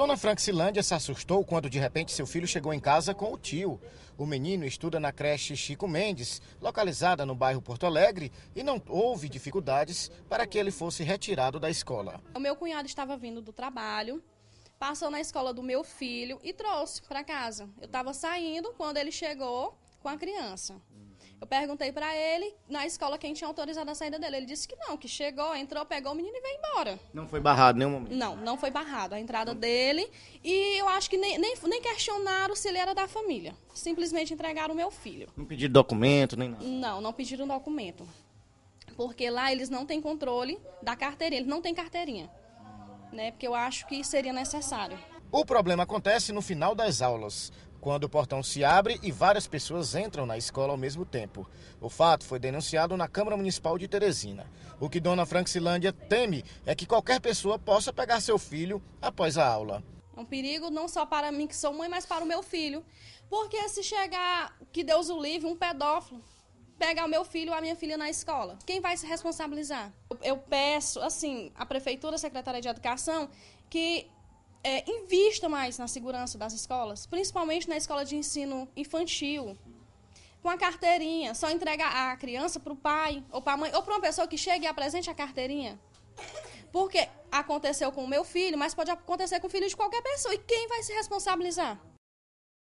Dona Francilândia se assustou quando de repente seu filho chegou em casa com o tio. O menino estuda na creche Chico Mendes, localizada no bairro Porto Alegre, e não houve dificuldades para que ele fosse retirado da escola. O meu cunhado estava vindo do trabalho, passou na escola do meu filho e trouxe para casa. Eu estava saindo quando ele chegou com a criança. Eu perguntei para ele na escola quem tinha autorizado a saída dele. Ele disse que não, que chegou, entrou, pegou o menino e veio embora. Não foi barrado nenhum momento? Não, não foi barrado. A entrada dele. E eu acho que nem, nem, nem questionaram se ele era da família. Simplesmente entregaram o meu filho. Não pediram documento, nem nada? Não, não pediram documento. Porque lá eles não têm controle da carteirinha. Eles não têm carteirinha. Né? Porque eu acho que seria necessário. O problema acontece no final das aulas quando o portão se abre e várias pessoas entram na escola ao mesmo tempo. O fato foi denunciado na Câmara Municipal de Teresina. O que Dona Francilândia teme é que qualquer pessoa possa pegar seu filho após a aula. É um perigo não só para mim, que sou mãe, mas para o meu filho. Porque se chegar, que Deus o livre, um pedófilo pegar o meu filho ou a minha filha na escola, quem vai se responsabilizar? Eu, eu peço, assim, à Prefeitura, à Secretaria de Educação, que é, invista mais na segurança das escolas, principalmente na escola de ensino infantil. Com a carteirinha, só entrega a criança para o pai ou para a mãe ou para uma pessoa que chegue e apresente a carteirinha. Porque aconteceu com o meu filho, mas pode acontecer com o filho de qualquer pessoa. E quem vai se responsabilizar?